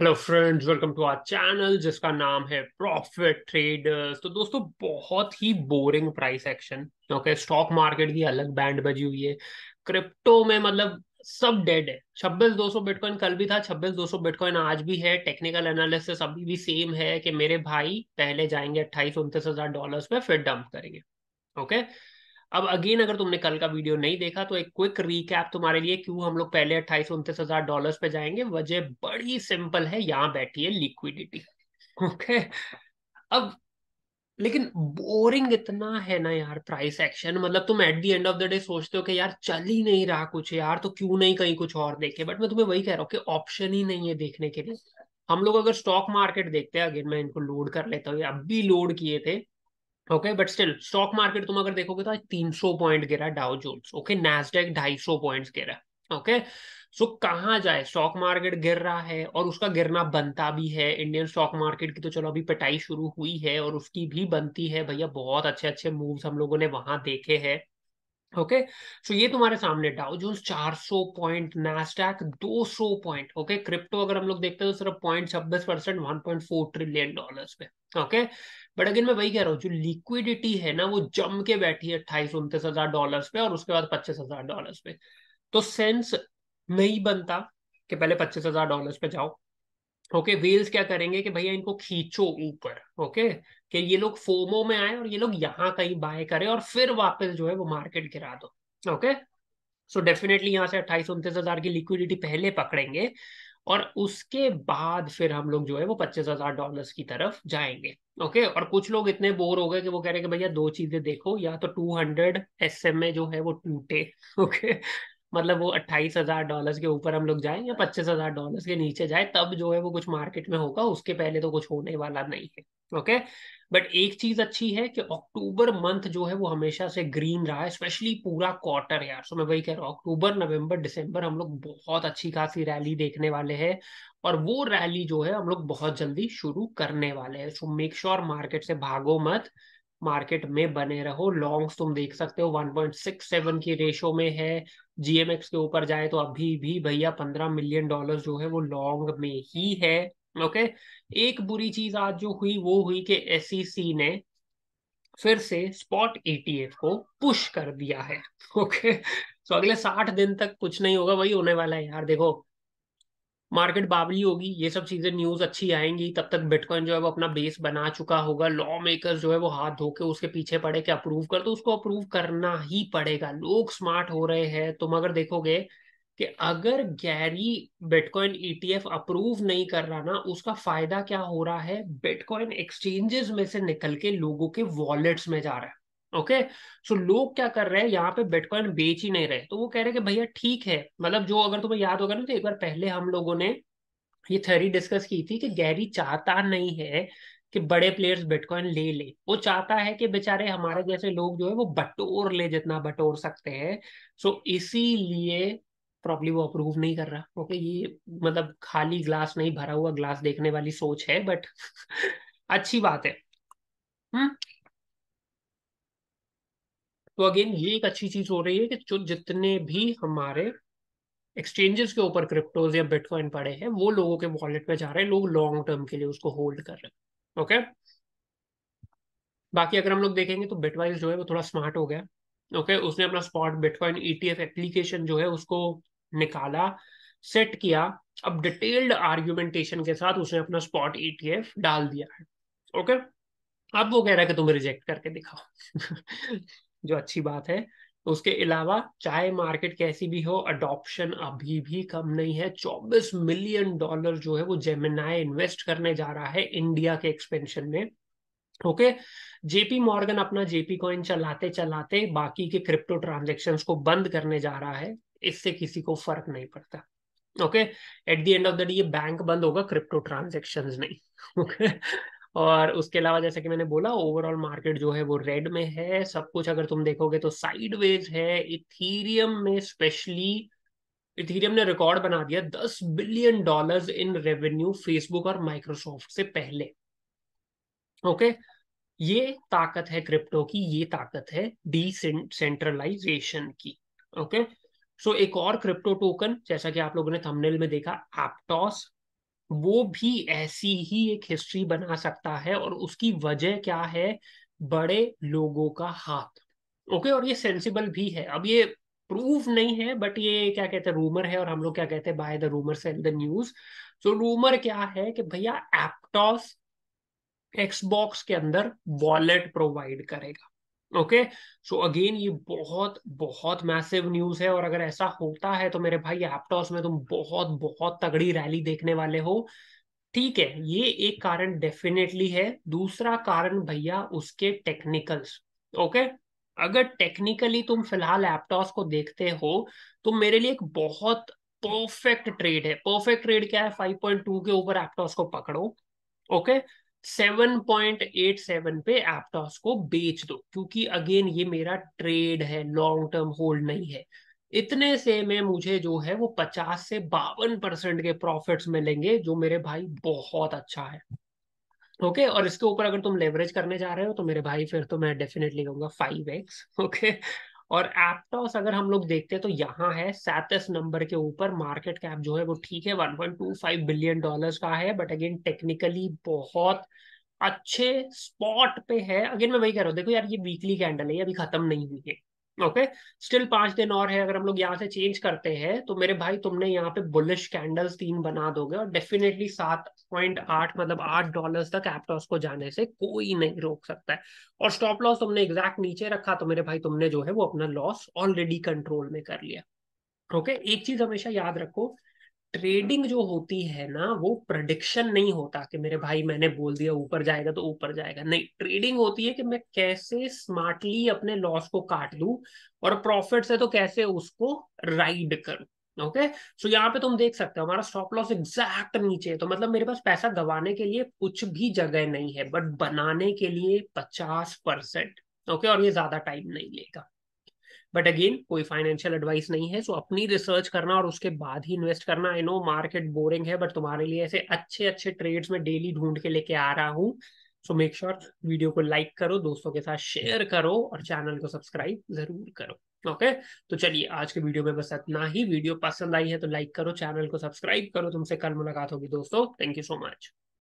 Hello friends welcome to our channel जिसका नाम है प्रॉफिट ट्रेडर्स तो दोस्तों बहुत ही बोरिंग प्राइस एक्शन क्योंकि स्टॉक मार्केट की अलग बैंड बजी हुई है क्रिप्टो में मतलब सब डेड है छब्बीस दो सौ बिटकॉइन कल भी था छब्बीस दो सौ बिटकॉइन आज भी है टेक्निकल एनालिसिस अभी भी सेम है कि मेरे भाई पहले जाएंगे अट्ठाईस उनतीस हजार डॉलर पे फिर डंप करेंगे ओके okay? अब अगेन अगर तुमने कल का वीडियो नहीं देखा तो एक क्विक रीकैप तुम्हारे लिए क्यों हम लोग पहले अट्ठाईस उनतीस हजार डॉलर पे जाएंगे वजह बड़ी सिंपल है यहाँ बैठी है लिक्विडिटी ओके अब लेकिन बोरिंग इतना है ना यार प्राइस एक्शन मतलब तुम at the end of the day सोचते हो कि यार चल ही नहीं रहा कुछ यार तो क्यों नहीं कहीं कुछ और देखे बट मैं तुम्हें वही कह रहा हूँ कि ऑप्शन ही नहीं है देखने के लिए हम लोग अगर स्टॉक मार्केट देखते हैं अगेन मैं इनको लोड कर लेता हूँ अब भी लोड किए थे okay but still stock market तुम अगर देखोगे तो आज 300 पॉइंट गिरा डाउ जोन्स ओके नैसडेक सौ पॉइंट गिरा ओके सो कहाँ जाए स्टॉक मार्केट गिर रहा है और उसका गिरना बनता भी है इंडियन स्टॉक मार्केट की तो चलो अभी पिटाई शुरू हुई है और उसकी भी बनती है भैया बहुत अच्छे अच्छे मूव्स हम लोगों ने वहां देखे हैं ओके सो ये तुम्हारे सामने डाउ चार सौ पॉइंट दो सौ पॉइंट ओके क्रिप्टो अगर हम लोग देखते हैं तो सिर्फ पॉइंट छब्बीस percent one point four trillion dollar पे ओके बट अगेन मैं वही कह रहा हूँ जो लिक्विडिटी है ना वो जम के बैठी है अट्ठाईस उनतीस हजार डॉलर पे और उसके बाद पच्चीस हजार डॉलर पे तो सेंस नहीं बनता कि पहले पच्चीस हजार डॉलर पे जाओ ओके okay, क्या करेंगे कि भैया इनको खींचो ऊपर ओके कि ये लोग फोमो में आए और ये लोग यहाँ कहीं बाय करें और फिर वापस जो है वो मार्केट गिरा दो ओके सो डेफिनेटली यहाँ से अट्ठाईस उनतीस हजार की लिक्विडिटी पहले पकड़ेंगे और उसके बाद फिर हम लोग जो है वो पच्चीस हजार डॉलर की तरफ जाएंगे ओके और कुछ लोग इतने बोर हो गए कि वो कह रहे हैं कि भैया दो चीजें देखो या तो two hundred S M A जो है वो टूटे ओके मतलब वो अट्ठाईस हजार डॉलर के ऊपर हम लोग जाए या पच्चीस हजार डॉलर के नीचे जाए तब जो है वो कुछ मार्केट में होगा उसके पहले तो कुछ होने वाला नहीं है ओके बट एक चीज अच्छी है कि अक्टूबर मंथ जो है वो हमेशा से ग्रीन रहा है स्पेशली पूरा क्वार्टर यार सो मैं वही कह रहा हूँ अक्टूबर नवंबर दिसंबर हम लोग बहुत अच्छी खासी रैली देखने वाले हैं और वो रैली जो है हम लोग बहुत जल्दी शुरू करने वाले हैं सो मेक श्योर मार्केट से भागो मत मार्केट में बने रहो लॉन्ग्स तुम देख सकते हो 1.67 की रेशो में है जीएमएक्स के ऊपर जाए तो अभी भी भैया 15 मिलियन डॉलर जो है वो लॉन्ग में ही है ओके एक बुरी चीज आज जो हुई वो हुई कि एस e ने फिर से स्पॉट एटीएफ e को पुश कर दिया है ओके सो तो अगले साठ दिन तक कुछ नहीं होगा वही होने वाला है यार देखो मार्केट बावली होगी ये सब चीजें न्यूज अच्छी आएंगी तब तक बिटकॉइन जो है वो अपना बेस बना चुका होगा लॉ मेकर जो है वो हाथ धो के उसके पीछे पड़े के अप्रूव कर तो उसको अप्रूव करना ही पड़ेगा लोग स्मार्ट हो रहे हैं तुम अगर देखोगे कि अगर गैरी बिटकॉइन ईटीएफ अप्रूव नहीं कर रहा ना उसका फायदा क्या हो रहा है बिटकॉइन एक्सचेंजेस में से निकल के लोगों के वॉलेट्स में जा रहा है ओके सो लोग क्या कर रहे हैं यहाँ पे बिटकॉइन बेच ही नहीं रहे तो वो कह रहे हैं कि भैया ठीक है मतलब जो अगर तुम्हें याद होगा ना तो एक बार पहले हम लोगों ने ये थ्योरी डिस्कस की थी कि गैरी चाहता नहीं है कि बड़े प्लेयर्स बिटकॉइन ले ले वो चाहता है कि बेचारे हमारे जैसे लोग जो है वो बटोर ले जितना बटोर सकते हैं सो so, इसीलिए प्रॉब्ली वो अप्रूव नहीं कर रहा ओके okay? ये मतलब खाली ग्लास नहीं भरा हुआ ग्लास देखने वाली सोच है बट अच्छी बात है हम्म तो अगेन ये एक अच्छी चीज हो रही है कि जो जितने भी हमारे एक्सचेंजेस के ऊपर क्रिप्टोज या बिटकॉइन पड़े हैं वो लोगों के वॉलेट में जा रहे हैं लोग लॉन्ग टर्म के लिए उसको होल्ड कर रहे हैं ओके बाकी अगर हम लोग देखेंगे तो बिटवाइज जो है वो थोड़ा स्मार्ट हो गया ओके उसने अपना स्पॉट बिटकॉइन ईटीएफ एप्लीकेशन जो है उसको निकाला सेट किया अब डिटेल्ड आर्ग्यूमेंटेशन के साथ उसने अपना स्पॉट ईटीएफ e डाल दिया है ओके अब वो कह रहा है कि तुम्हें रिजेक्ट करके दिखाओ जो अच्छी बात है तो उसके अलावा चाय मार्केट कैसी भी हो अडॉप्शन अभी भी कम नहीं है 24 मिलियन डॉलर जो है वो जेमिनाय इन्वेस्ट करने जा रहा है इंडिया के एक्सपेंशन में ओके जेपी मॉर्गन अपना जेपी कॉइन चलाते चलाते बाकी के क्रिप्टो ट्रांजेक्शन को बंद करने जा रहा है इससे किसी को फर्क नहीं पड़ता okay at the end of the day ये बैंक बंद होगा क्रिप्टो ट्रांजेक्शन नहीं ओके okay? और उसके अलावा जैसा कि मैंने बोला ओवरऑल मार्केट जो है वो रेड में है सब कुछ अगर तुम देखोगे तो साइडवेज है इथीरियम में स्पेशली इथीरियम ने रिकॉर्ड बना दिया दस billion dollars in revenue Facebook और माइक्रोसॉफ्ट से पहले ओके ये ताकत है क्रिप्टो की ये ताकत है डिसेंट्रलाइजेशन की ओके सो so, एक और क्रिप्टो टोकन जैसा कि आप लोगों ने थंबनेल में देखा एप्टॉस वो भी ऐसी ही एक हिस्ट्री बना सकता है और उसकी वजह क्या है बड़े लोगों का हाथ ओके और ये सेंसिबल भी है अब ये प्रूफ नहीं है बट ये क्या कहते हैं रूमर है और हम लोग क्या कहते हैं buy the rumour sell the news तो रूमर क्या है कि भैया एप्टॉस एक्सबॉक्स के अंदर वॉलेट प्रोवाइड करेगा ओके सो अगेन ये बहुत बहुत मैसिव न्यूज है और अगर ऐसा होता है तो मेरे भाई एप्टॉस में तुम बहुत बहुत तगड़ी रैली देखने वाले हो ठीक है ये एक कारण डेफिनेटली है दूसरा कारण भैया उसके टेक्निकल्स ओके अगर टेक्निकली तुम फिलहाल एप्टॉस को देखते हो तो मेरे लिए एक बहुत परफेक्ट ट्रेड है परफेक्ट ट्रेड क्या है फाइव के ऊपर एप्टॉस को पकड़ो ओके okay? 7.87 पे एप्टॉस को बेच दो क्योंकि अगेन ये मेरा ट्रेड है लॉन्ग टर्म होल्ड नहीं है इतने से में मुझे जो है वो 50 से बावन परसेंट के प्रॉफिट्स मिलेंगे जो मेरे भाई बहुत अच्छा है ओके okay? और इसके ऊपर अगर तुम लेवरेज करने जा रहे हो तो मेरे भाई फिर तो मैं डेफिनेटली कहूंगा फाइव एक्स ओके और एप्टॉस अगर हम लोग देखते हैं तो यहाँ है सैंतीस नंबर के ऊपर मार्केट कैप जो है वो ठीक है 1.25 बिलियन डॉलर्स का है बट अगेन टेक्निकली बहुत अच्छे स्पॉट पे है अगेन मैं वही कह रहा हूँ देखो यार ये वीकली कैंडल है ये अभी खत्म नहीं हुई है ओके स्टिल पांच दिन और है अगर हम लोग यहाँ से चेंज करते हैं तो मेरे भाई तुमने यहाँ पे बुलिश कैंडल्स तीन बना दोगे और डेफिनेटली सात पॉइंट आठ मतलब आठ डॉलर तक एप्टॉस को जाने से कोई नहीं रोक सकता है और स्टॉप लॉस तुमने एग्जैक्ट नीचे रखा तो मेरे भाई तुमने जो है वो अपना लॉस ऑलरेडी कंट्रोल में कर लिया ओके okay? एक चीज हमेशा याद रखो ट्रेडिंग जो होती है ना वो प्रडिक्शन नहीं होता कि मेरे भाई मैंने बोल दिया ऊपर जाएगा तो ऊपर जाएगा नहीं ट्रेडिंग होती है कि मैं कैसे स्मार्टली अपने लॉस को काट लू और प्रॉफिट से तो कैसे उसको राइड करूं ओके सो यहाँ पे तुम देख सकते हो हमारा स्टॉप लॉस एग्जैक्ट नीचे है तो मतलब मेरे पास पैसा गवाने के लिए कुछ भी जगह नहीं है बट बनाने के लिए पचास परसेंट ओके और ये ज्यादा टाइम नहीं लेगा बट अगेन कोई फाइनेंशियल एडवाइस नहीं है सो so अपनी रिसर्च करना और उसके बाद ही इन्वेस्ट करना आई नो मार्केट बोरिंग है बट तुम्हारे लिए ऐसे अच्छे अच्छे ट्रेड्स में डेली ढूंढ के लेके आ रहा हूँ सो मेक श्योर वीडियो को लाइक करो दोस्तों के साथ शेयर करो और चैनल को सब्सक्राइब जरूर करो ओके okay? तो चलिए आज के वीडियो में बस इतना ही वीडियो पसंद आई है तो लाइक करो चैनल को सब्सक्राइब करो तुमसे कल मुलाकात होगी दोस्तों थैंक यू सो मच